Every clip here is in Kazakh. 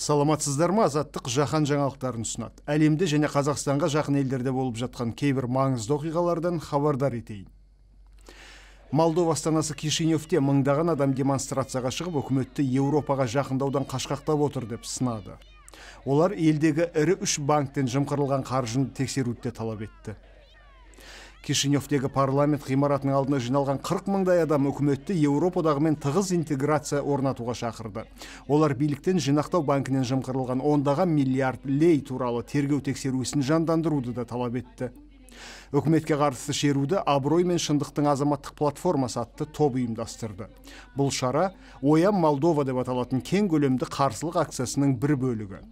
саламатсыздар ма азаттық жаһан жаңалықтарын ұсынады әлемде және қазақстанға жақын елдерде болып жатқан кейбір маңызды оқиғалардан хабардар етейін молдова астанасы кишиневте мыңдаған адам демонстрацияға шығып үкіметті еуропаға жақындаудан қашқақтап отыр деп сынады олар елдегі ірі үш банктен жымқырылған қаржыны тексеруді де талап етті кишиневтегі парламент ғимаратының алдына жиналған 40 мыңдай адам үкіметті еуропадағымен тығыз интеграция орнатуға шақырды олар биліктен жинақтау банкінен жымқырылған ондаған миллиард лей туралы тергеу тексеру жандандыруды да талап етті үкіметке қарсы шеруді абырой мен шындықтың азаматтық платформасы атты топ ұйымдастырды бұл шара оян молдова деп аталатын кең көлемді қарсылық акциясының бір бөлігі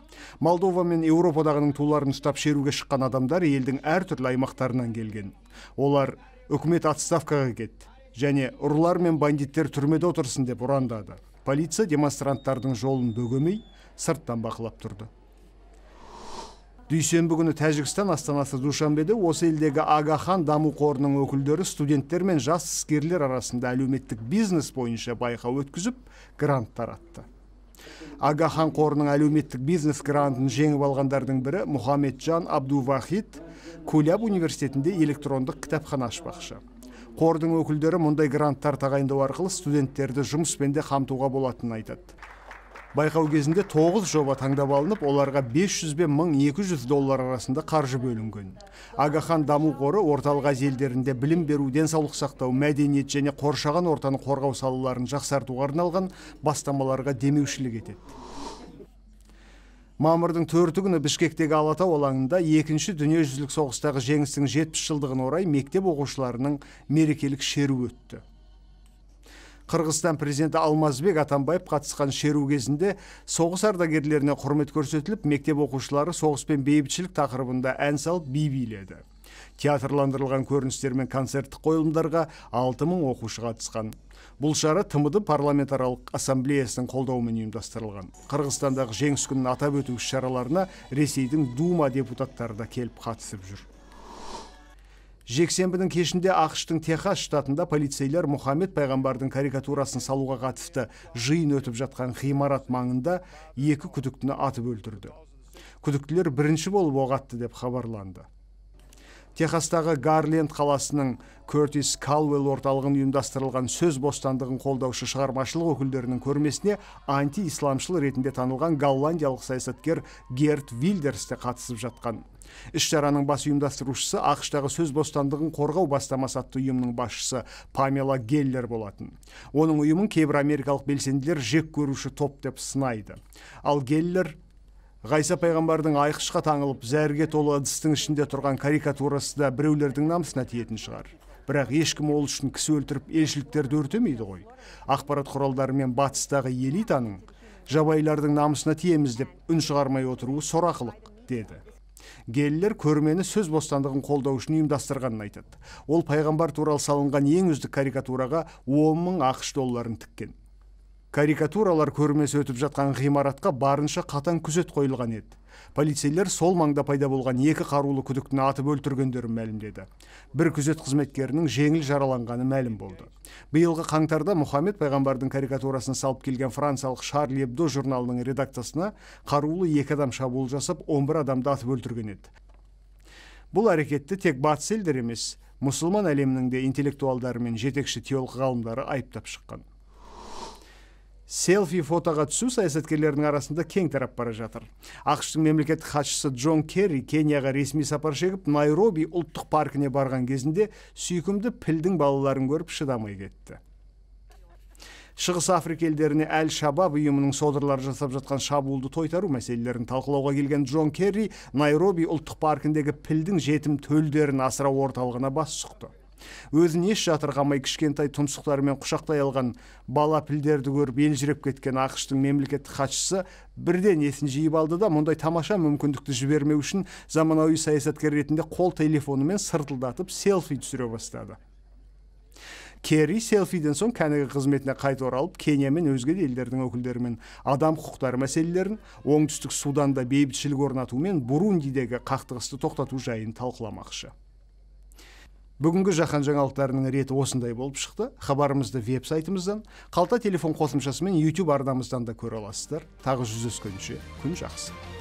молдова мен Еуропадағының туларын ұстап шеруге шыққан адамдар елдің әртүрлі аймақтарынан келген олар үкімет отставкаға кет, және ұрылар мен бандиттер түрмеде отырсын деп ұрандады полиция демонстранттардың жолын бөгемей сырттан бақылап тұрды дүйсенбі күні тәжікстан астанасы душанбеде осы елдегі агахан даму қорының өкілдері студенттер мен жас іскерлер арасында әлеуметтік бизнес бойынша байқау өткізіп грант таратты агахан қорының әлеуметтік бизнес грантын жеңіп алғандардың бірі мұхамеджан абдувахид куляб университетінде электрондық кітапхана ашпақшы қордың өкілдері мұндай гранттар тағайындау арқылы студенттерді жұмыспен де қамтуға болатынын айтады байқау кезінде тоғыз жоба таңдап алынып оларға 500 бен 1200 доллар арасында қаржы бөлінген агахан даму қоры орталық азия елдерінде білім беру денсаулық сақтау мәдениет және қоршаған ортаны қорғау салаларын жақсартуға арналған бастамаларға демеушілік етеді мамырдың төрті бішкектегі алатау алаңында екінші дүниежүзілік соғыстағы жеңістің жетпіс жылдығына орай мектеп оқушыларының мерекелік шеруі өтті қырғызстан президенті алмазбек атамбаев қатысқан шеру кезінде соғыс ардагерлеріне құрмет көрсетіліп мектеп оқушылары соғыс пен бейбітшілік тақырыбында ән салып би биледі театрландырылған көріністер мен концерттік қойылымдарға алты мың оқушы қатысқан бұл шара тмд парламентаралық ассамблеясының қолдауымен ұйымдастырылған қырғызстандағы жеңіс күнін атап өту іс шараларына ресейдің дума депутаттары да келіп қатысып жүр жексенбінің кешінде ақштың техас штатында полицейлер мұхаммед пайғамбардың карикатурасын салуға қатысты жиын өтіп жатқан ғимарат маңында екі күдіктіні атып өлтірді күдіктілер бірінші болып оқ атты деп хабарланды техастағы гарленд қаласының кертис калвелл орталығын ұйымдастырылған сөз бостандығын қолдаушы шығармашылық өкілдерінің көрмесіне анти исламшыл ретінде танылған голландиялық саясаткер герт вильдерс қатысып жатқан іс шараның бас ұйымдастырушысы ақштағы сөз бостандығын қорғау бастамасы атты ұйымның басшысы памела геллер болатын оның ұйымын кейбір америкалық белсенділер жек көруші топ деп сынайды ал геллер ғайса пайғамбардың айқышқа таңылып зәрге толы ыдыстың ішінде тұрған карикатурасы да біреулердің намысына тиетін шығар бірақ ешкім ол үшін кісі өлтіріп елшіліктерді өртемейді ғой ақпарат құралдары мен батыстағы элитаның жабайылардың намысына тиеміз деп үн шығармай отыруы сорақылық деді геллер көрмені сөз бостандығын қолдау үшін ұйымдастырғанын айтады ол пайғамбар туралы салынған ең үздік карикатураға он мың ақш долларын тіккен карикатуралар көрмесі өтіп жатқан ғимаратқа барынша қатаң күзет қойылған еді полицейлер сол маңда пайда болған екі қарулы күдіктіні атып өлтіргендерін мәлімдеді бір күзет қызметкерінің жеңіл жараланғаны мәлім болды биылғы қаңтарда мұхаммед пайғамбардың карикатурасын салып келген франциялық шарль ебдо журналының редакциясына қарулы екі адам шабуыл жасап 11 адамды атып өлтірген еді бұл әрекетті тек батыс елдері емес мұсылман әлемінің де интеллектуалдары мен жетекші теолог ғалымдары айыптап шыққан селфи фотоға түсу саясаткерлердің арасында кең тарап бара жатыр ақштың мемлекеттік хатшысы джон керри кенияға ресми сапар шегіп найроби ұлттық паркіне барған кезінде сүйкімді пілдің балаларын көріп шыдамай кетті шығыс африка елдеріне әл шабаб ұйымының содырлары жасап жатқан шабуылды тойтару мәселелерін талқылауға келген джон керри найроби ұлттық паркіндегі пілдің жетім төлдерін асырау орталығына бас сұқты өзін еш жатырғамай кішкентай тұмсықтарымен құшақтай алған бала пілдерді көріп елжіреп кеткен ақыштың мемлекеттік хатшысы бірден есін жиып алды да мұндай тамаша мүмкіндікті жібермеу үшін заманауи саясаткер ретінде қол телефонымен сыртылдатып селфи түсіре бастады керри селфиден соң кәнігі қызметіне қайта оралып кения мен өзге де елдердің өкілдерімен адам құқықтары мәселелерін оңтүстік суданда бейбітшілік орнату мен бурундидегі қақтығысты тоқтату жайын талқыламақшы бүгінгі жаһан жаңалықтарының реті осындай болып шықты хабарымызды веб сайтымыздан қалта телефон қосымшасы мен YouTube арнамыздан да көре аласыздар тағы жүздескенше күн жақсы